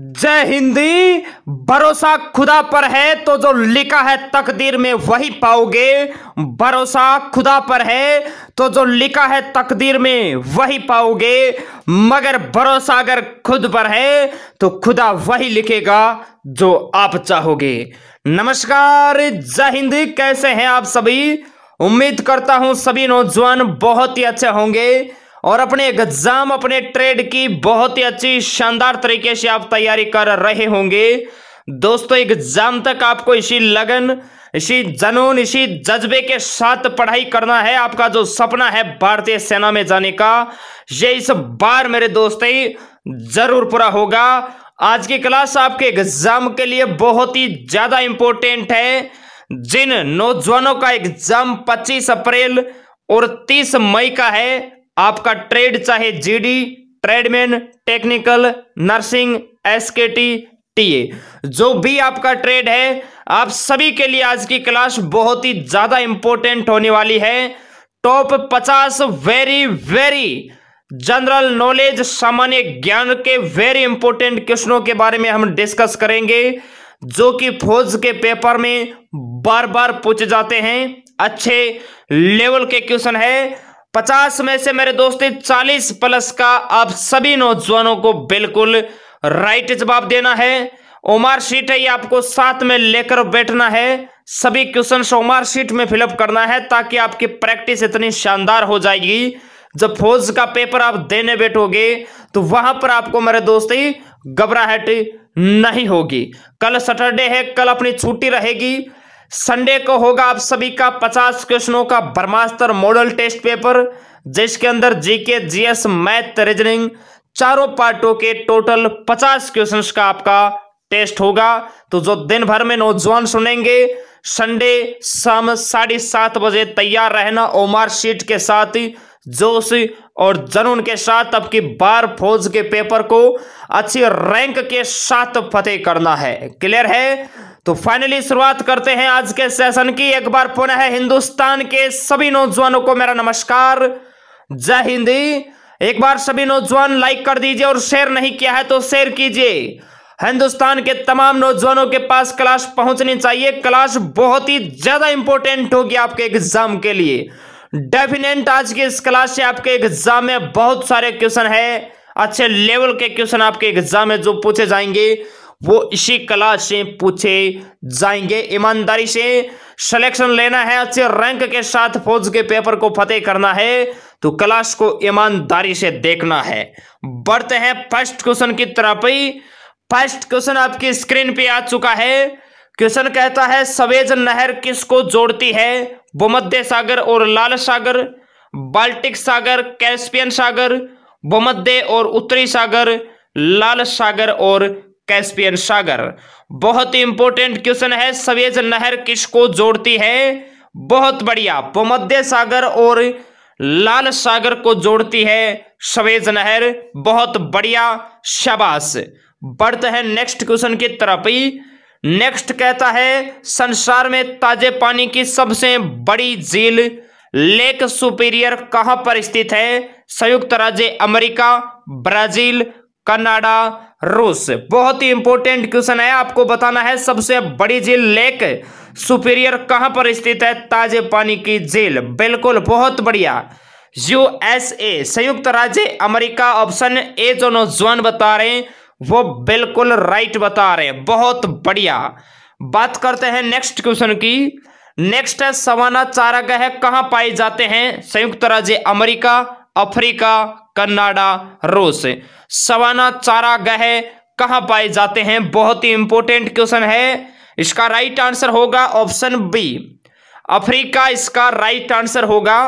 जय हिंदी भरोसा खुदा पर है तो जो लिखा है तकदीर में वही पाओगे भरोसा खुदा पर है तो जो लिखा है तकदीर में वही पाओगे मगर भरोसा अगर खुद पर है तो खुदा वही लिखेगा जो आप चाहोगे नमस्कार जय हिंदी कैसे हैं आप सभी उम्मीद करता हूं सभी नौजवान बहुत ही अच्छे होंगे और अपने एग्जाम अपने ट्रेड की बहुत ही अच्छी शानदार तरीके से आप तैयारी कर रहे होंगे दोस्तों एग्जाम तक आपको इसी लगन इसी जनून इसी जज्बे के साथ पढ़ाई करना है आपका जो सपना है भारतीय सेना में जाने का ये इस बार मेरे दोस्त ही जरूर पूरा होगा आज की क्लास आपके एग्जाम के लिए बहुत ही ज्यादा इंपॉर्टेंट है जिन नौजवानों का एग्जाम 25 अप्रैल और 30 मई का है आपका ट्रेड चाहे GD tradesman technical nursing SKT TA जो भी आपका ट्रेड है आप सभी के लिए आज की क्लास बहुत ही ज्यादा इंपॉर्टेंट होने वाली है टॉप पचास वेरी वेरी जनरल नॉलेज सामान्य ज्ञान के वेरी इंपॉर्टेंट क्वेश्चनों के बारे में हम डिस्कस करेंगे जो कि फौज के पेपर में बार बार पूछे जाते हैं अच्छे लेवल के क्वेश्चन है पचास में से मेरे दोस्ती चालीस प्लस का आप सभी नौजवानों को बिल्कुल राइट जवाब देना है ओमार शीट है ये आपको साथ में लेकर बैठना है सभी क्वेश्चन ओमार शीट में फिलअप करना है ताकि आपकी प्रैक्टिस इतनी शानदार हो जाएगी जब फौज का पेपर आप देने बैठोगे तो वहां पर आपको मेरे दोस्ती घबराहट नहीं होगी कल सैटरडे है कल अपनी छुट्टी रहेगी संडे को होगा आप सभी का पचास क्वेश्चनों का ब्रह्मास्त्र मॉडल टेस्ट पेपर जिसके अंदर जीके जीएस मैथ रीजनिंग चारों पार्टों के टोटल पचास क्वेश्चंस का आपका टेस्ट होगा तो जो दिन भर में नौजवान सुनेंगे संडे शाम साढ़े सात बजे तैयार रहना ओमार शीट के साथ जोश और जनून के साथ आपकी बार फौज के पेपर को अच्छी रैंक के साथ फतेह करना है क्लियर है तो फाइनली शुरुआत करते हैं आज के सेशन की एक बार पुनः हिंदुस्तान के सभी नौजवानों को मेरा नमस्कार जय हिंदी एक बार सभी नौजवान लाइक कर दीजिए और शेयर नहीं किया है तो शेयर कीजिए हिंदुस्तान के तमाम नौजवानों के पास क्लास पहुंचनी चाहिए क्लास बहुत ही ज्यादा इंपॉर्टेंट होगी आपके एग्जाम के लिए डेफिनेट आज के इस क्लास से आपके एग्जाम में बहुत सारे क्वेश्चन है अच्छे लेवल के क्वेश्चन आपके एग्जाम में जो पूछे जाएंगे वो इसी क्लास से पूछे जाएंगे ईमानदारी से सिलेक्शन लेना है अच्छे रैंक के साथ फौज के पेपर को फतेह करना है तो क्लास को ईमानदारी से देखना है बढ़ते हैं फर्स्ट क्वेश्चन की तरफ फर्स्ट क्वेश्चन आपकी स्क्रीन पे आ चुका है क्वेश्चन कहता है सवेज नहर किसको जोड़ती है भूमध्य सागर और लाल सागर बाल्टिक सागर कैस्पियन सागर भूमध्य और उत्तरी सागर लाल सागर और कैस्पियन सागर बहुत ही इंपॉर्टेंट क्वेश्चन है सवेज नहर किसको जोड़ती है बहुत बढ़िया भूमध्य सागर और लाल सागर को जोड़ती है सवेज नहर बहुत बढ़िया शबाश बढ़ते हैं नेक्स्ट क्वेश्चन की तरफ ही नेक्स्ट कहता है संसार में ताजे पानी की सबसे बड़ी झील लेक सुपीरियर कहां पर स्थित है संयुक्त राज्य अमेरिका ब्राजील कनाडा रूस बहुत ही इंपॉर्टेंट क्वेश्चन है आपको बताना है सबसे बड़ी झील लेक सुपीरियर कहां पर स्थित है ताजे पानी की झील बिल्कुल बहुत बढ़िया यूएसए संयुक्त राज्य अमेरिका ऑप्शन ए जो नौजवान बता रहे हैं वो बिल्कुल राइट बता रहे हैं बहुत बढ़िया बात करते हैं नेक्स्ट क्वेश्चन की नेक्स्ट है सवाना ग्रह कहां पाए जाते हैं संयुक्त राज्य अमेरिका अफ्रीका कन्नाडा रूस सवाना चारा गह कहाँ पाए जाते हैं बहुत ही इंपॉर्टेंट क्वेश्चन है इसका राइट आंसर होगा ऑप्शन बी अफ्रीका इसका राइट आंसर होगा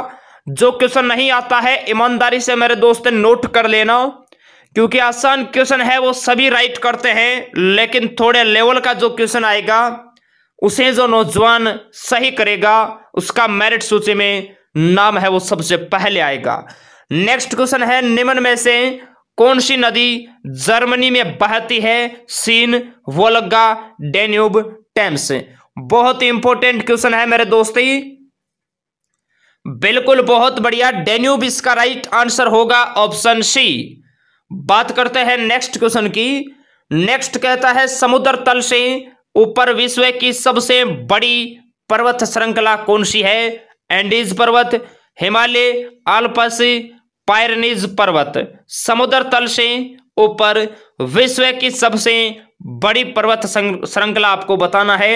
जो क्वेश्चन नहीं आता है ईमानदारी से मेरे दोस्त नोट कर लेना क्योंकि आसान क्वेश्चन है वो सभी राइट करते हैं लेकिन थोड़े लेवल का जो क्वेश्चन आएगा उसे जो नौजवान सही करेगा उसका मेरिट सूची में नाम है वो सबसे पहले आएगा नेक्स्ट क्वेश्चन है निम्न में से कौन सी नदी जर्मनी में बहती है सीन वोलगा डेन्यूब टेम्स बहुत इंपॉर्टेंट क्वेश्चन है मेरे दोस्ती बिल्कुल बहुत बढ़िया डेन्यूब इसका राइट आंसर होगा ऑप्शन सी बात करते हैं नेक्स्ट क्वेश्चन की नेक्स्ट कहता है समुद्र तल से ऊपर विश्व की सबसे बड़ी पर्वत श्रृंखला कौन सी है एंडीज पर्वत हिमालय अल्पस पायरनीज पर्वत समुद्र तल से ऊपर विश्व की सबसे बड़ी पर्वत श्रृंखला आपको बताना है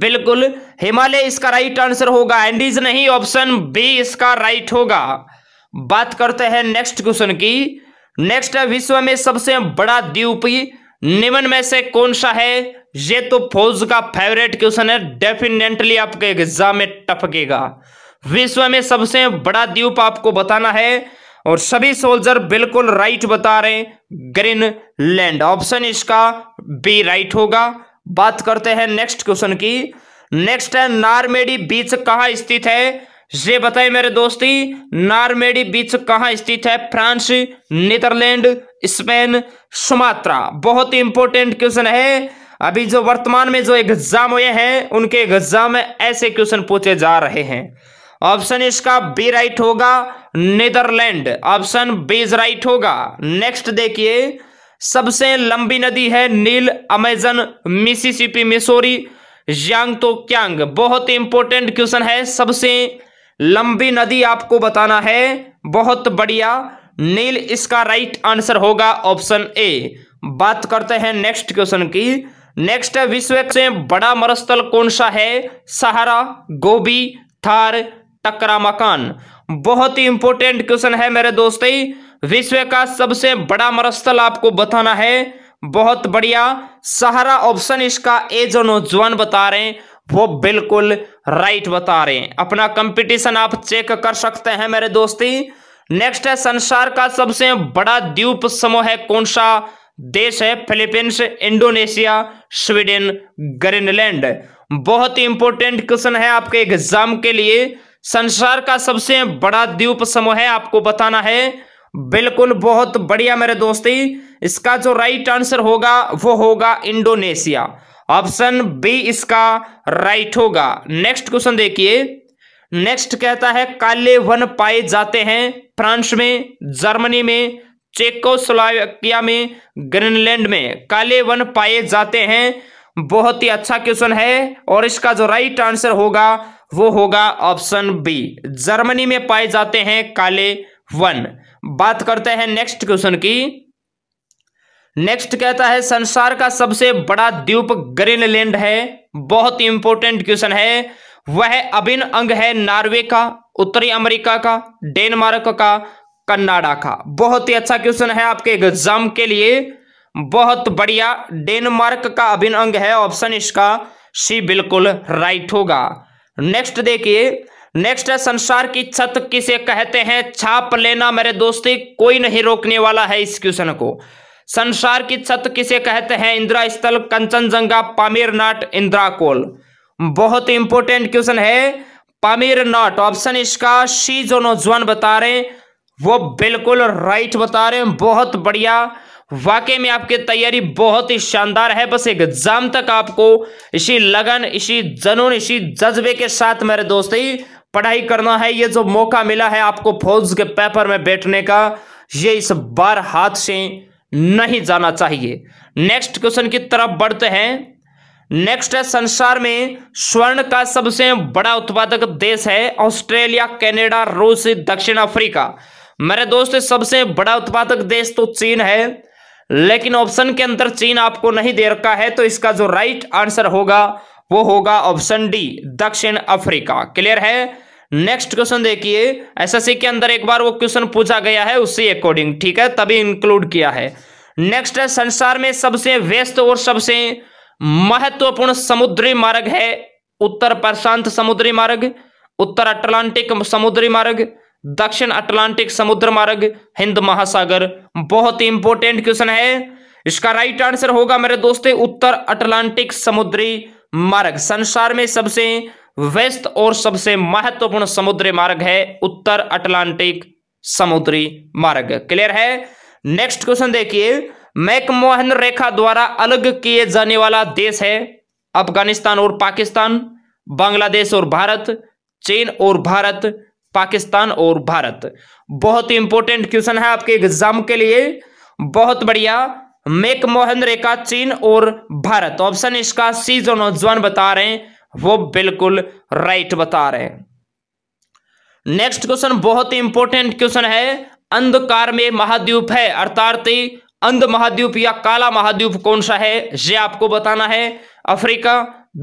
बिल्कुल हिमालय इसका राइट आंसर होगा एंडीज नहीं ऑप्शन बी इसका राइट होगा बात करते हैं नेक्स्ट क्वेश्चन की नेक्स्ट है विश्व में सबसे बड़ा द्वीप निम्न में से कौन सा है ये तो फौज का फेवरेट क्वेश्चन है डेफिनेटली आपके एग्जाम में टपकेगा विश्व में सबसे बड़ा द्वीप आपको बताना है और सभी सोल्जर बिल्कुल राइट बता रहे ग्रीन लैंड ऑप्शन इसका बी राइट होगा बात करते हैं नेक्स्ट क्वेश्चन की नेक्स्ट है नारमेडी बीच कहां स्थित है ये बताए मेरे दोस्ती नारमेडी बीच कहां स्थित है फ्रांस नीदरलैंड स्पेन सुमात्रा बहुत ही इंपॉर्टेंट क्वेश्चन है अभी जो वर्तमान में जो एग्जाम हुए हैं उनके एग्जाम में ऐसे क्वेश्चन पूछे जा रहे हैं ऑप्शन इसका बी राइट होगा नीदरलैंड ऑप्शन बी राइट होगा नेक्स्ट देखिए सबसे लंबी नदी है नील Amazon Mississippi Missouri Yangtze Kiang बहुत इंपॉर्टेंट क्वेश्चन है सबसे लंबी नदी आपको बताना है बहुत बढ़िया नील इसका राइट आंसर होगा ऑप्शन ए बात करते हैं नेक्स्ट क्वेश्चन की नेक्स्ट विश्व से बड़ा मरुस्थल कौन सा है सहारा गोबी थार टकरा मकान बहुत ही इंपॉर्टेंट क्वेश्चन है मेरे दोस्त विश्व का सबसे बड़ा मरुस्थल आपको बताना है बहुत बढ़िया सहारा ऑप्शन इसका ए जो नौजवान बता रहे हैं वो बिल्कुल राइट बता रहे हैं अपना कंपटीशन आप चेक कर सकते हैं मेरे दोस्ती नेक्स्ट है संसार का सबसे बड़ा द्वीप समूह है कौन सा देश है फिलीपींस इंडोनेशिया स्वीडन ग्रीनलैंड बहुत ही इंपॉर्टेंट क्वेश्चन है आपके एग्जाम के लिए संसार का सबसे बड़ा द्वीप समूह है आपको बताना है बिल्कुल बहुत बढ़िया मेरे दोस्ती इसका जो राइट आंसर होगा वो होगा इंडोनेशिया ऑप्शन बी इसका राइट होगा नेक्स्ट क्वेश्चन देखिए नेक्स्ट कहता है काले वन पाए जाते हैं फ्रांस में जर्मनी में चेकोस्लोवाकिया में ग्रीनलैंड में काले वन पाए जाते हैं बहुत ही अच्छा क्वेश्चन है और इसका जो राइट आंसर होगा वो होगा ऑप्शन बी जर्मनी में पाए जाते हैं काले वन बात करते हैं नेक्स्ट क्वेश्चन की नेक्स्ट कहता है संसार का सबसे बड़ा द्वीप ग्रीनलैंड है बहुत इंपॉर्टेंट क्वेश्चन है वह अभिन्न अंग है नॉर्वे का उत्तरी अमेरिका का डेनमार्क का कन्नाडा का बहुत ही अच्छा क्वेश्चन है आपके एग्जाम के लिए बहुत बढ़िया डेनमार्क का अभिन्न अंग है ऑप्शन इसका सी बिल्कुल राइट होगा नेक्स्ट देखिए नेक्स्ट है संसार की छत किसे कहते हैं छाप लेना मेरे दोस्ती कोई नहीं रोकने वाला है इस क्वेश्चन को संसार की छत किसे कहते हैं इंदिरा स्थल कंचनजंगा पामीर नाट इंदिरा कोल बहुत इंपॉर्टेंट क्वेश्चन है पामीर नाट ऑप्शन इसका सी जो नौजवान बता रहे वो बिल्कुल राइट बता रहे हैं बहुत बढ़िया वाकई में आपकी तैयारी बहुत ही शानदार है बस एग्जाम तक आपको इसी लगन इसी जनून इसी जज्बे के साथ मेरे दोस्त ही पढ़ाई करना है ये जो मौका मिला है आपको फौज के पेपर में बैठने का ये इस बार हाथ से नहीं जाना चाहिए नेक्स्ट क्वेश्चन की तरफ बढ़ते हैं नेक्स्ट है संसार में स्वर्ण का सबसे बड़ा उत्पादक देश है ऑस्ट्रेलिया कैनेडा रूस दक्षिण अफ्रीका मेरे दोस्त सबसे बड़ा उत्पादक देश तो चीन है लेकिन ऑप्शन के अंदर चीन आपको नहीं दे रखा है तो इसका जो राइट आंसर होगा वो होगा ऑप्शन डी दक्षिण अफ्रीका क्लियर है नेक्स्ट क्वेश्चन देखिए एसएससी के अंदर एक बार वो क्वेश्चन पूछा गया है उसी अकॉर्डिंग ठीक है तभी इंक्लूड किया है नेक्स्ट है संसार में सबसे व्यस्त और सबसे महत्वपूर्ण समुद्री मार्ग है उत्तर प्रशांत समुद्री मार्ग उत्तर अटलांटिक समुद्री मार्ग दक्षिण अटलांटिक समुद्र मार्ग हिंद महासागर बहुत ही इंपॉर्टेंट क्वेश्चन है इसका राइट आंसर होगा मेरे दोस्तों उत्तर अटलांटिक समुद्री मार्ग संसार में सबसे व्यस्त और सबसे महत्वपूर्ण समुद्री मार्ग है उत्तर अटलांटिक समुद्री मार्ग क्लियर है नेक्स्ट क्वेश्चन देखिए मैकमोहन रेखा द्वारा अलग किए जाने वाला देश है अफगानिस्तान और पाकिस्तान बांग्लादेश और भारत चीन और भारत पाकिस्तान और भारत बहुत ही इंपॉर्टेंट क्वेश्चन है आपके एग्जाम के लिए बहुत बढ़िया मेक मोहन रेखा चीन और भारत ऑप्शन इसका सी जो नौजवान बता रहे हैं वो बिल्कुल राइट बता रहे हैं नेक्स्ट क्वेश्चन बहुत ही इंपॉर्टेंट क्वेश्चन है अंधकार में महाद्वीप है अर्थात अंध महाद्वीप या काला महाद्वीप कौन सा है यह आपको बताना है अफ्रीका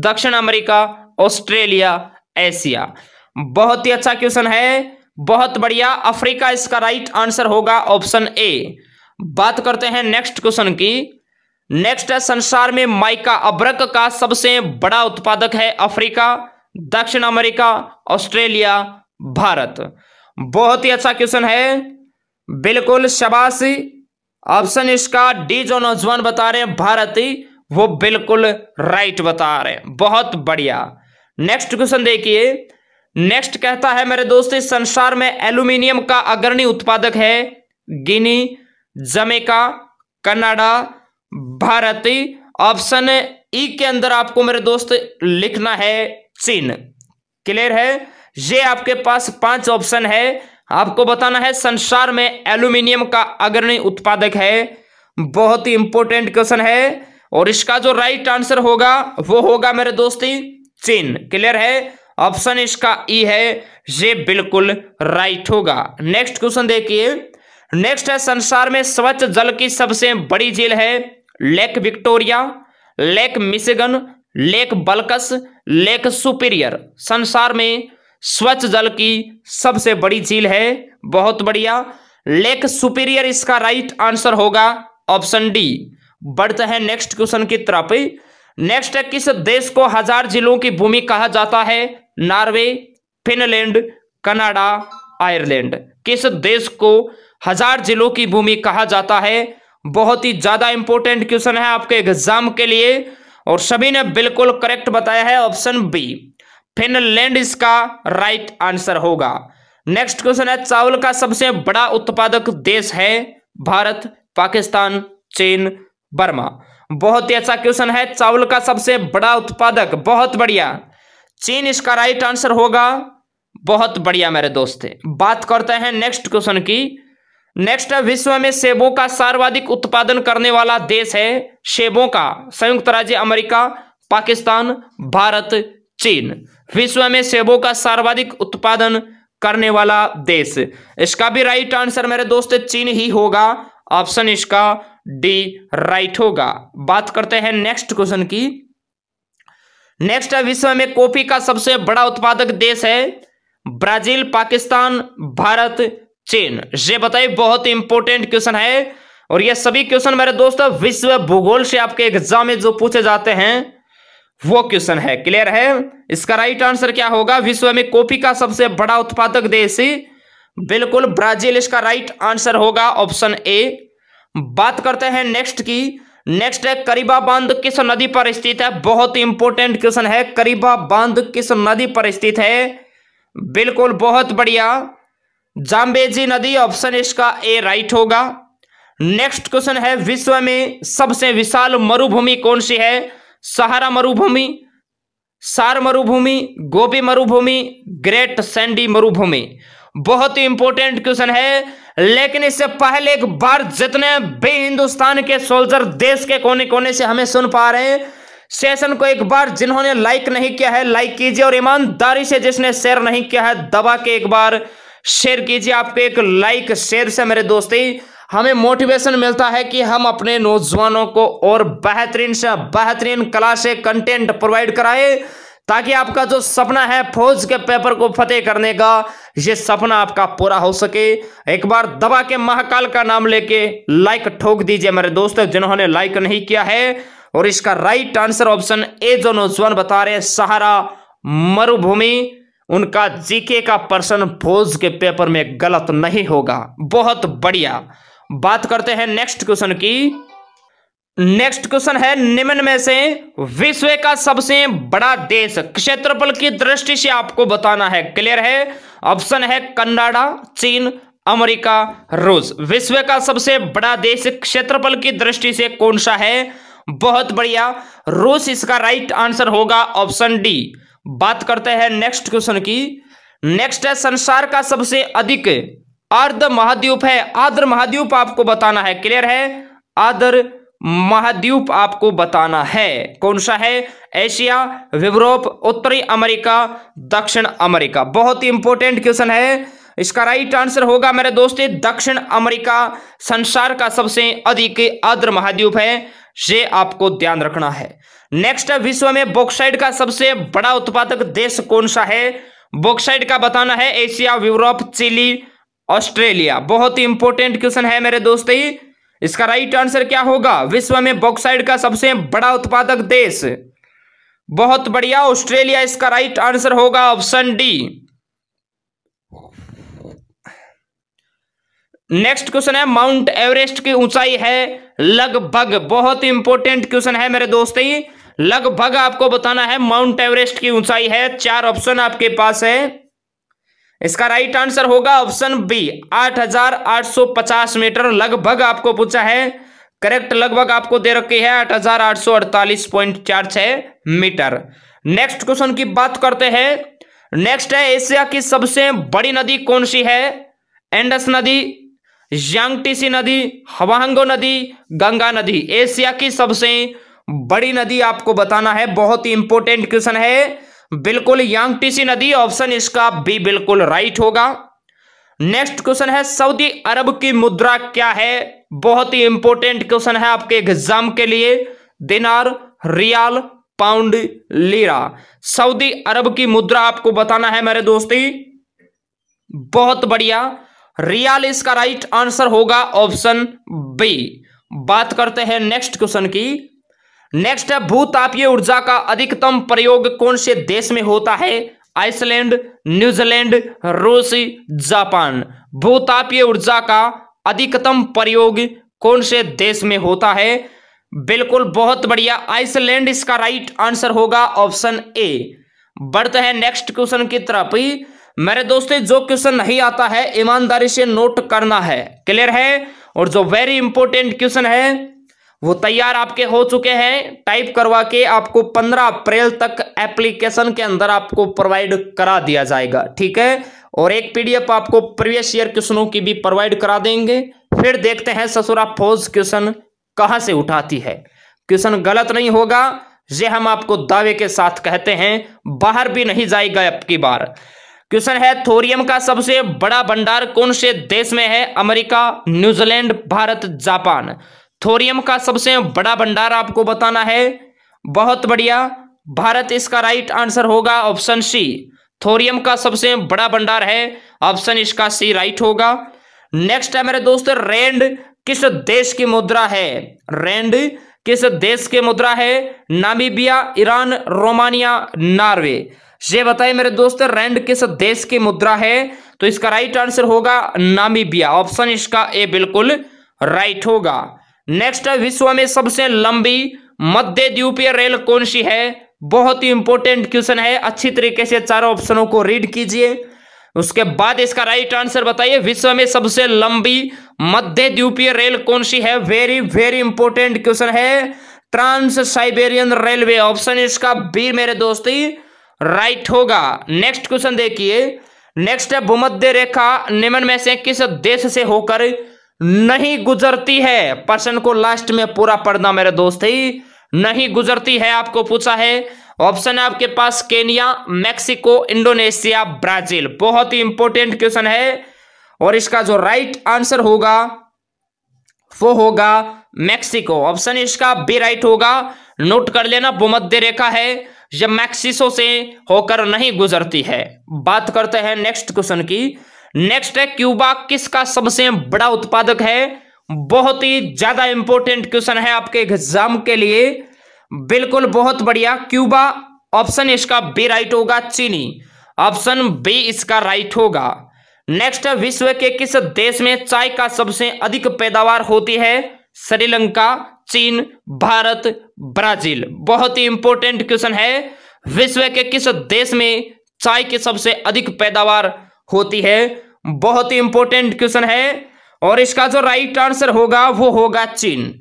दक्षिण अमेरिका ऑस्ट्रेलिया एशिया बहुत ही अच्छा क्वेश्चन है बहुत बढ़िया अफ्रीका इसका राइट आंसर होगा ऑप्शन ए बात करते हैं नेक्स्ट क्वेश्चन की नेक्स्ट है संसार में माइका अब्रक का सबसे बड़ा उत्पादक है अफ्रीका दक्षिण अमेरिका ऑस्ट्रेलिया भारत बहुत ही अच्छा क्वेश्चन है बिल्कुल शबाश ऑप्शन इसका डी जो नौजवान बता रहे हैं भारत वो बिल्कुल राइट बता रहे हैं बहुत बढ़िया नेक्स्ट क्वेश्चन देखिए नेक्स्ट कहता है मेरे दोस्त इस संसार में एल्यूमिनियम का अग्रणी उत्पादक है Guinea Jamaica Canada Bharat option E के अंदर आपको मेरे दोस्त लिखना है चीन क्लियर है ये आपके पास पांच ऑप्शन है आपको बताना है संसार में एल्यूमिनियम का अग्रणी उत्पादक है बहुत ही इंपॉर्टेंट क्वेश्चन है और इसका जो राइट आंसर होगा वो होगा मेरे दोस्ती चीन क्लियर है ऑप्शन इसका ई है ये बिल्कुल राइट होगा नेक्स्ट क्वेश्चन देखिए नेक्स्ट है संसार में स्वच्छ जल की सबसे बड़ी झील है lake Victoria lake Michigan lake Balkhash lake Superior संसार में स्वच्छ जल की सबसे बड़ी झील है बहुत बढ़िया लेक सुपीरियर इसका राइट आंसर होगा ऑप्शन डी बढ़ते हैं नेक्स्ट क्वेश्चन की तरफ नेक्स्ट है किस देश को हजार जिलों की भूमि कहा जाता है नॉर्वे फिनलैंड कनाडा आयरलैंड किस देश को हजार जिलों की भूमि कहा जाता है बहुत ही ज्यादा इंपॉर्टेंट क्वेश्चन है आपके एग्जाम के लिए और सभी ने बिल्कुल करेक्ट बताया है ऑप्शन बी फिनलैंड इसका राइट आंसर होगा नेक्स्ट क्वेश्चन है चावल का सबसे बड़ा उत्पादक देश है भारत पाकिस्तान चीन बर्मा बहुत ही अच्छा क्वेश्चन है चावल का सबसे बड़ा उत्पादक बहुत बढ़िया चीन इसका राइट आंसर होगा बहुत बढ़िया मेरे दोस्त बात करते हैं नेक्स्ट क्वेश्चन की नेक्स्ट विश्व में सेबों का सर्वाधिक उत्पादन करने वाला देश है सेबों का संयुक्त राज्य अमेरिका पाकिस्तान भारत चीन विश्व में सेबों का सर्वाधिक उत्पादन करने वाला देश इसका भी राइट आंसर मेरे दोस्त चीन ही होगा ऑप्शन इसका डी राइट होगा बात करते हैं नेक्स्ट क्वेश्चन की नेक्स्ट है विश्व में कॉफी का सबसे बड़ा उत्पादक देश है ब्राजील पाकिस्तान भारत चीन ये बताइए बहुत इंपॉर्टेंट क्वेश्चन है और ये सभी क्वेश्चन मेरे दोस्तों विश्व भूगोल से आपके एग्जाम में जो पूछे जाते हैं वो क्वेश्चन है क्लियर है इसका राइट आंसर क्या होगा विश्व में कॉफी का सबसे बड़ा उत्पादक देश बिल्कुल ब्राजील इसका राइट आंसर होगा ऑप्शन ए बात करते हैं नेक्स्ट की नेक्स्ट है करीबा बांध किस नदी पर स्थित है बहुत इंपॉर्टेंट क्वेश्चन है करीबा बांध किस नदी पर स्थित है बिल्कुल बहुत बढ़िया जाम्बेजी नदी ऑप्शन इसका ए राइट होगा नेक्स्ट क्वेश्चन है विश्व में सबसे विशाल मरुभूमि कौन सी है सहारा मरुभूमि सार मरुभूमि गोबी मरुभूमि ग्रेट सैंडी मरुभूमि बहुत ही इंपॉर्टेंट क्वेश्चन है लेकिन इससे पहले एक बार जितने भी हिंदुस्तान के सोल्जर देश के कोने कोने से हमें सुन पा रहे हैं सेशन को एक बार जिन्होंने लाइक नहीं किया है लाइक कीजिए और ईमानदारी से जिसने शेयर नहीं किया है दबा के एक बार शेयर कीजिए आपके एक लाइक शेयर से मेरे दोस्ती हमें मोटिवेशन मिलता है कि हम अपने नौजवानों को और बेहतरीन से बेहतरीन कला से कंटेंट प्रोवाइड कराएं ताकि आपका जो सपना है फौज के पेपर को फतेह करने का ये सपना आपका पूरा हो सके एक बार दबा के महाकाल का नाम लेके लाइक ठोक दीजिए मेरे दोस्त जिन्होंने लाइक नहीं किया है और इसका राइट आंसर ऑप्शन ए जो नौजवान बता रहे सहारा मरुभूमि उनका जीके का पर्सन फौज के पेपर में गलत नहीं होगा बहुत बढ़िया बात करते हैं नेक्स्ट क्वेश्चन की नेक्स्ट क्वेश्चन है निम्न में से विश्व का सबसे बड़ा देश क्षेत्रफल की दृष्टि से आपको बताना है क्लियर है ऑप्शन है कनाडा चीन अमेरिका रूस विश्व का सबसे बड़ा देश क्षेत्रफल की दृष्टि से कौन सा है बहुत बढ़िया रूस इसका राइट आंसर होगा ऑप्शन डी बात करते हैं नेक्स्ट क्वेश्चन की नेक्स्ट है संसार का सबसे अधिक आर्द्र महाद्वीप है आर्द्र महाद्वीप आपको बताना है क्लियर है आर्द्र महाद्वीप आपको बताना है कौन सा है एशिया यूरोप उत्तरी अमेरिका दक्षिण अमेरिका बहुत ही इंपॉर्टेंट क्वेश्चन है इसका राइट आंसर होगा मेरे दोस्त दक्षिण अमेरिका संसार का सबसे अधिक आद्र महाद्वीप है ये आपको ध्यान रखना है नेक्स्ट विश्व में बॉक्साइड का सबसे बड़ा उत्पादक देश कौन सा है बॉक्साइड का बताना है एशिया यूरोप चिली ऑस्ट्रेलिया बहुत ही इंपॉर्टेंट क्वेश्चन है मेरे दोस्त ही इसका राइट आंसर क्या होगा विश्व में बॉक्साइड का सबसे बड़ा उत्पादक देश बहुत बढ़िया ऑस्ट्रेलिया इसका राइट आंसर होगा ऑप्शन डी नेक्स्ट क्वेश्चन है माउंट एवरेस्ट की ऊंचाई है लगभग बहुत इंपॉर्टेंट क्वेश्चन है मेरे दोस्त ही लगभग आपको बताना है माउंट एवरेस्ट की ऊंचाई है चार ऑप्शन आपके पास है इसका राइट आंसर होगा ऑप्शन बी 8,850 मीटर लगभग आपको पूछा है करेक्ट लगभग आपको दे रखी है 8,848.46 मीटर नेक्स्ट क्वेश्चन की बात करते हैं नेक्स्ट है एशिया की सबसे बड़ी नदी कौन सी है एंडस नदी यांगटीसी नदी हवाहंगो नदी गंगा नदी एशिया की सबसे बड़ी नदी आपको बताना है बहुत ही इंपॉर्टेंट क्वेश्चन है बिल्कुल यांग टीसी नदी ऑप्शन इसका बी बिल्कुल राइट होगा नेक्स्ट क्वेश्चन है सऊदी अरब की मुद्रा क्या है बहुत ही इंपॉर्टेंट क्वेश्चन है आपके एग्जाम के लिए दिनार रियाल पाउंड लीरा सऊदी अरब की मुद्रा आपको बताना है मेरे दोस्ती बहुत बढ़िया रियाल इसका राइट आंसर होगा ऑप्शन बी बात करते हैं नेक्स्ट क्वेश्चन की नेक्स्ट है भूतापीय ऊर्जा का अधिकतम प्रयोग कौन से देश में होता है आइसलैंड न्यूजीलैंड रूस जापान भूतापीय ऊर्जा का अधिकतम प्रयोग कौन से देश में होता है बिल्कुल बहुत बढ़िया आइसलैंड इसका राइट आंसर होगा ऑप्शन ए बढ़ते हैं नेक्स्ट क्वेश्चन की तरफ मेरे दोस्तों जो क्वेश्चन नहीं आता है ईमानदारी से नोट करना है क्लियर है और जो वेरी इंपॉर्टेंट क्वेश्चन है वो तैयार आपके हो चुके हैं टाइप करवा के आपको 15 अप्रैल तक एप्लीकेशन के अंदर आपको प्रोवाइड करा दिया जाएगा ठीक है और एक पीडीएफ आपको प्रीवियस ईयर क्वेश्चनों की भी प्रोवाइड करा देंगे फिर देखते हैं ससुरा फौज क्वेश्चन कहां से उठाती है क्वेश्चन गलत नहीं होगा ये हम आपको दावे के साथ कहते हैं बाहर भी नहीं जाएगा अब की बार क्वेश्चन है थोरियम का सबसे बड़ा भंडार कौन से देश में है America New Zealand Bharat Japan thorium का सबसे बड़ा भंडार आपको बताना है बहुत बढ़िया भारत इसका राइट आंसर होगा ऑप्शन सी थोरियम का सबसे बड़ा भंडार है ऑप्शन इसका सी राइट होगा नेक्स्ट है मेरे दोस्त रेंड किस देश की मुद्रा है रेंड किस देश की मुद्रा है नामीबिया ईरान रोमानिया नॉर्वे ये बताइए मेरे दोस्त रेंड किस देश की मुद्रा है तो इसका राइट आंसर होगा नामीबिया ऑप्शन इसका ए बिल्कुल राइट होगा नेक्स्ट है विश्व में सबसे लंबी मध्य द्वीपीय रेल कौन सी है बहुत ही इंपॉर्टेंट क्वेश्चन है अच्छी तरीके से चारों ऑप्शनों को रीड कीजिए उसके बाद इसका राइट आंसर बताइए विश्व में सबसे लंबी मध्य द्वीपीय रेल कौन सी है वेरी वेरी इंपॉर्टेंट क्वेश्चन है ट्रांस साइबेरियन रेलवे ऑप्शन इसका बी मेरे दोस्ती राइट होगा नेक्स्ट क्वेश्चन देखिए नेक्स्ट है भूमध्य रेखा निम्न में से किस देश से होकर नहीं गुजरती है प्रश्न को लास्ट में पूरा पढ़ना मेरे दोस्त ही नहीं गुजरती है आपको पूछा है ऑप्शन है आपके पास केनिया मेक्सिको इंडोनेशिया ब्राजील बहुत ही इंपॉर्टेंट क्वेश्चन है और इसका जो राइट आंसर होगा वो होगा मेक्सिको ऑप्शन इसका बी राइट होगा नोट कर लेना भूमध्य रेखा है जब मैक्सिसो से होकर नहीं गुजरती है बात करते हैं नेक्स्ट क्वेश्चन की नेक्स्ट है क्यूबा किसका सबसे बड़ा उत्पादक है बहुत ही ज्यादा इंपॉर्टेंट क्वेश्चन है आपके एग्जाम के लिए बिल्कुल बहुत बढ़िया क्यूबा ऑप्शन इसका बी राइट होगा चीनी ऑप्शन बी इसका राइट होगा नेक्स्ट विश्व के किस देश में चाय का सबसे अधिक पैदावार होती है श्रीलंका चीन भारत ब्राजील बहुत ही इंपॉर्टेंट क्वेश्चन है विश्व के किस देश में चाय की सबसे अधिक पैदावार होती है बहुत ही इंपॉर्टेंट क्वेश्चन है और इसका जो राइट आंसर होगा वो होगा चीन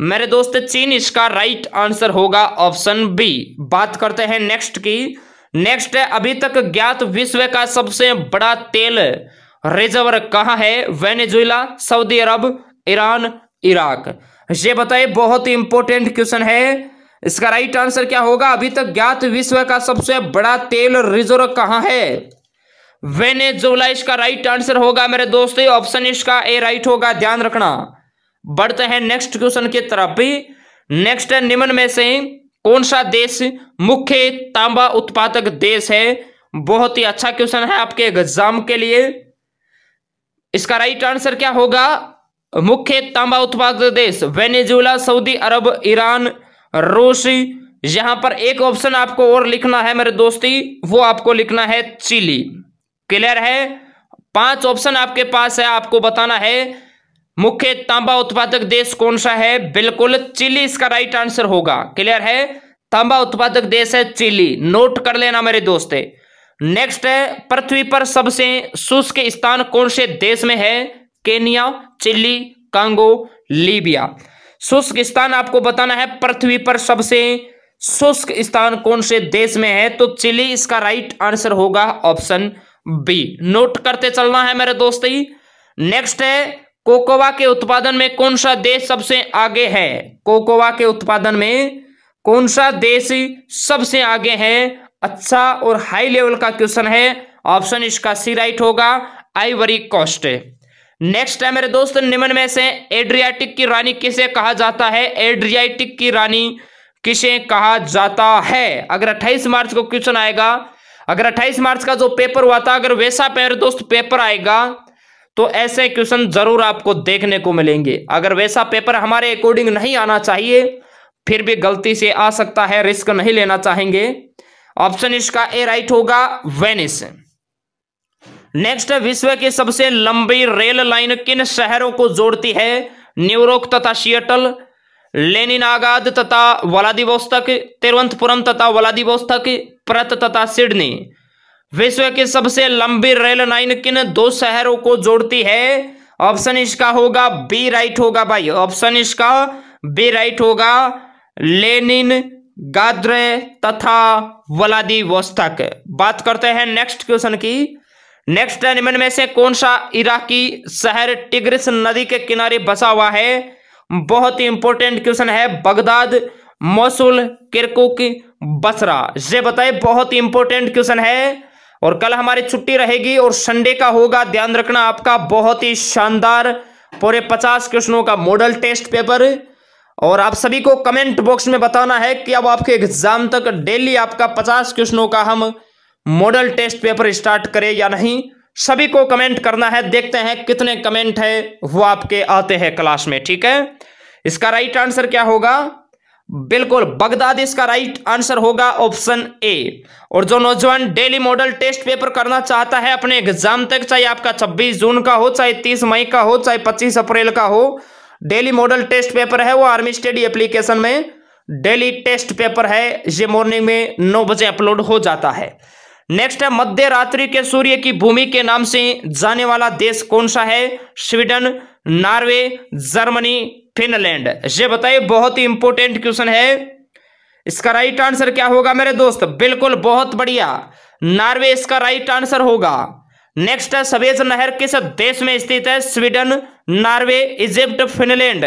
मेरे दोस्त चीन इसका राइट आंसर होगा ऑप्शन बी बात करते हैं नेक्स्ट की नेक्स्ट है अभी तक ज्ञात विश्व का सबसे बड़ा तेल रिजर्व कहां है वेनेजुएला सऊदी अरब ईरान इराक ये बताए बहुत ही इंपॉर्टेंट क्वेश्चन है इसका राइट आंसर क्या होगा अभी तक ज्ञात विश्व का सबसे बड़ा तेल रिजर्व कहां है वेनेजोला इसका राइट आंसर होगा मेरे दोस्त ऑप्शन इसका ए राइट होगा ध्यान रखना बढ़ते हैं नेक्स्ट क्वेश्चन की तरफ भी नेक्स्ट है निम्न में से कौन सा देश मुख्य तांबा उत्पादक देश है बहुत ही अच्छा क्वेश्चन है आपके एग्जाम के लिए इसका राइट आंसर क्या होगा मुख्य तांबा उत्पादक देश वेनेजुला सऊदी अरब ईरान रूस यहां पर एक ऑप्शन आपको और लिखना है मेरे दोस्ती वो आपको लिखना है चिली क्लियर है पांच ऑप्शन आपके पास है आपको बताना है मुख्य तांबा उत्पादक देश कौन सा है बिल्कुल चिली इसका राइट आंसर होगा क्लियर है तांबा उत्पादक देश है चिली नोट कर लेना मेरे दोस्त नेक्स्ट है पृथ्वी पर सबसे शुष्क स्थान कौन से देश में है केनिया चिली कांगो लीबिया शुष्क स्थान आपको बताना है पृथ्वी पर सबसे शुष्क स्थान कौन से देश में है तो चिली इसका राइट आंसर होगा ऑप्शन बी नोट करते चलना है मेरे दोस्त ही नेक्स्ट है कोकोवा के उत्पादन में कौन सा देश सबसे आगे है कोकोवा के उत्पादन में कौन सा देश सबसे आगे है अच्छा और हाई लेवल का क्वेश्चन है ऑप्शन इसका सी राइट होगा आईवरी कॉस्ट नेक्स्ट है मेरे दोस्त निम्न में से एड्रियाटिक की रानी किसे कहा जाता है एड्रियाटिक की रानी किसे कहा जाता है अगर 28 मार्च को क्वेश्चन आएगा अगर 28 मार्च का जो पेपर हुआ था अगर वैसा पेपर दोस्त पेपर आएगा तो ऐसे क्वेश्चन जरूर आपको देखने को मिलेंगे अगर वैसा पेपर हमारे अकॉर्डिंग नहीं आना चाहिए फिर भी गलती से आ सकता है रिस्क नहीं लेना चाहेंगे ऑप्शन इसका ए राइट होगा वेनिस नेक्स्ट विश्व की सबसे लंबी रेल लाइन किन शहरों को जोड़ती है न्यूयॉर्क तथा सिएटल लेनिनागाद तथा वलादिवोस्तक तिरुवंतपुरम तथा वलादिवोस्तक प्रत तथा सिडनी विश्व की सबसे लंबी रेल लाइन किन दो शहरों को जोड़ती है ऑप्शन इसका होगा बी राइट होगा भाई ऑप्शन इसका बी राइट होगा लेनिन गाद्र तथा वलादिवोस्तक बात करते हैं नेक्स्ट क्वेश्चन की नेक्स्ट निम्न में से कौन सा इराकी शहर टिग्रिस नदी के किनारे बसा हुआ है बहुत ही इंपॉर्टेंट क्वेश्चन है बगदाद मौसुल किरकुक बसरा ये बताए बहुत ही इंपॉर्टेंट क्वेश्चन है और कल हमारी छुट्टी रहेगी और संडे का होगा ध्यान रखना आपका बहुत ही शानदार पूरे पचास क्वेश्चनों का मॉडल टेस्ट पेपर और आप सभी को कमेंट बॉक्स में बताना है कि अब आपके एग्जाम तक डेली आपका पचास क्वेश्चनों का हम मॉडल टेस्ट पेपर स्टार्ट करें या नहीं सभी को कमेंट करना है देखते हैं कितने कमेंट है वो आपके आते हैं क्लास में ठीक है इसका राइट आंसर क्या होगा बिल्कुल बगदाद इसका राइट आंसर होगा ऑप्शन ए और जो नौजवान डेली मॉडल टेस्ट पेपर करना चाहता है अपने एग्जाम तक चाहे आपका 26 जून का हो चाहे 30 मई का हो चाहे 25 अप्रैल का हो डेली मॉडल टेस्ट पेपर है वो आर्मी स्टडी एप्लीकेशन में डेली टेस्ट पेपर है ये मॉर्निंग में नौ बजे अपलोड हो जाता है नेक्स्ट है मध्य रात्रि के सूर्य की भूमि के नाम से जाने वाला देश कौन सा है स्वीडन नॉर्वे जर्मनी फिनलैंड ये बताइए बहुत ही इंपॉर्टेंट क्वेश्चन है इसका राइट आंसर क्या होगा मेरे दोस्त बिल्कुल बहुत बढ़िया नॉर्वे इसका राइट आंसर होगा नेक्स्ट है सवेज नहर किस देश में स्थित है Sweden Norway Egypt Finland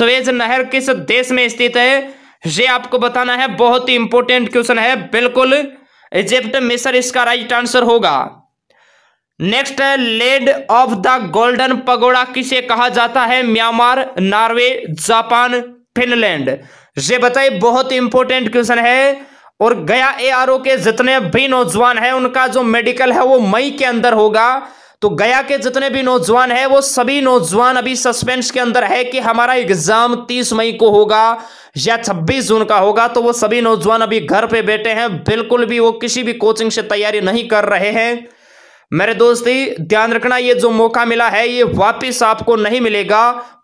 Suez नहर किस देश में स्थित है ये आपको बताना है बहुत ही इंपॉर्टेंट क्वेश्चन है बिल्कुल इजिप्ट मिस्र इसका राइट आंसर होगा नेक्स्ट है land of the golden pagoda किसे कहा जाता है म्यांमार नॉर्वे जापान फिनलैंड ये बताइए बहुत इंपॉर्टेंट क्वेश्चन है और गया एआरओ के जितने भी नौजवान हैं उनका जो मेडिकल है वो मई के अंदर होगा तो गया के जितने भी नौजवान है वो सभी नौजवान अभी सस्पेंस के अंदर है कि हमारा एग्जाम 30 मई को होगा या 26 जून का होगा तो वो सभी नौजवान अभी घर पे बैठे हैं बिल्कुल भी वो किसी भी कोचिंग से तैयारी नहीं कर रहे हैं मेरे दोस्ती ध्यान रखना ये जो मौका मिला है ये वापिस आपको नहीं मिलेगा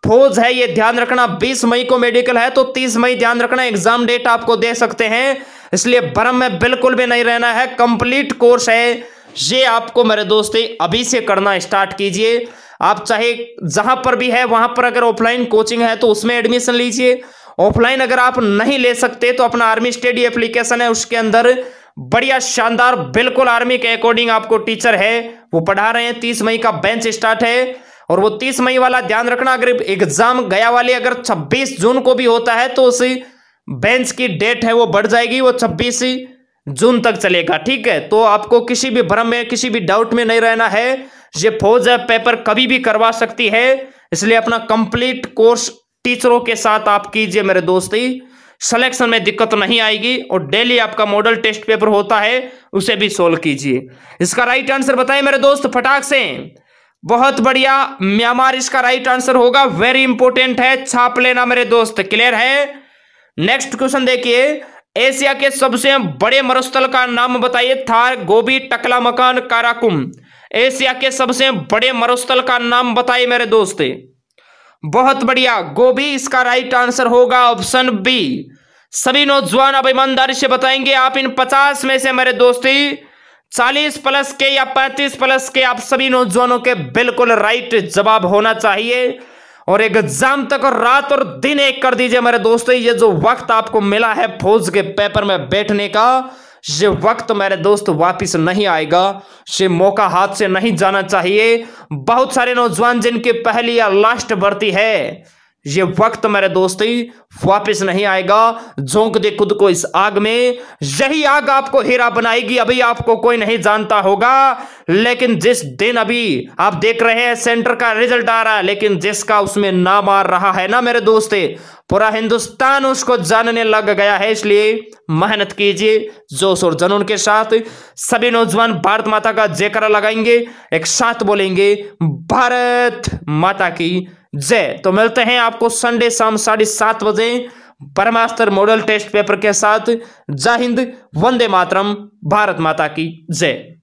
फौज है ये ध्यान रखना बीस मई को मेडिकल है तो तीस मई ध्यान रखना एग्जाम डेट आपको दे सकते हैं इसलिए भरम में बिल्कुल भी नहीं रहना है कंप्लीट कोर्स है ये आपको मेरे दोस्त अभी से करना स्टार्ट कीजिए आप चाहे जहां पर भी है वहां पर अगर ऑफलाइन कोचिंग है तो उसमें एडमिशन लीजिए ऑफलाइन अगर आप नहीं ले सकते तो अपना आर्मी स्टडी एप्लीकेशन है उसके अंदर बढ़िया शानदार बिल्कुल आर्मी के अकॉर्डिंग आपको टीचर है वो पढ़ा रहे हैं तीस मई का बेंच स्टार्ट है और वो तीस मई वाला ध्यान रखना अगर एग्जाम गया वाले अगर छब्बीस जून को भी होता है तो उस बेंच की डेट है वो बढ़ जाएगी वो छब्बीस जून तक चलेगा ठीक है तो आपको किसी भी भ्रम में किसी भी डाउट में नहीं रहना है ये फौज है पेपर कभी भी करवा सकती है इसलिए अपना कंप्लीट कोर्स टीचरों के साथ आप कीजिए मेरे दोस्ती सिलेक्शन में दिक्कत नहीं आएगी और डेली आपका मॉडल टेस्ट पेपर होता है उसे भी सोल्व कीजिए इसका राइट आंसर बताए मेरे दोस्त फटाक से बहुत बढ़िया म्यांमार इसका राइट आंसर होगा वेरी इंपॉर्टेंट है छाप लेना मेरे दोस्त क्लियर है नेक्स्ट क्वेश्चन देखिए एशिया के सबसे बड़े मरुस्थल का नाम बताइए थार गोभी टकला मकान काराकुम एशिया के सबसे बड़े मरुस्थल का नाम बताइए मेरे दोस्त बहुत बढ़िया गोभी इसका राइट आंसर होगा ऑप्शन बी सभी नौजवान अब ईमानदारी से बताएंगे आप इन पचास में से मेरे दोस्ती चालीस प्लस के या पैंतीस प्लस के आप सभी नौजवानों के बिल्कुल राइट जवाब होना चाहिए और एग्जाम तक और रात और दिन एक कर दीजिए मेरे दोस्तों ये जो वक्त आपको मिला है फौज के पेपर में बैठने का ये वक्त मेरे दोस्त वापस नहीं आएगा ये मौका हाथ से नहीं जाना चाहिए बहुत सारे नौजवान जिनकी पहली या लास्ट भर्ती है ये वक्त मेरे दोस्त वापस नहीं आएगा झोंक दे खुद को इस आग में यही आग आपको हीरा बनाएगी अभी आपको कोई नहीं जानता होगा लेकिन जिस दिन अभी आप देख रहे हैं सेंटर का रिजल्ट आ रहा है लेकिन जिसका उसमें नाम आ रहा है ना मेरे दोस्त पूरा हिंदुस्तान उसको जानने लग गया है इसलिए मेहनत कीजिए जोश और जनून के साथ सभी नौजवान भारत माता का जेकरा लगाएंगे एक साथ बोलेंगे भारत माता की जय तो मिलते हैं आपको संडे शाम साढ़े सात बजे परमास्तर मॉडल टेस्ट पेपर के साथ जय हिंद वंदे मातरम भारत माता की जय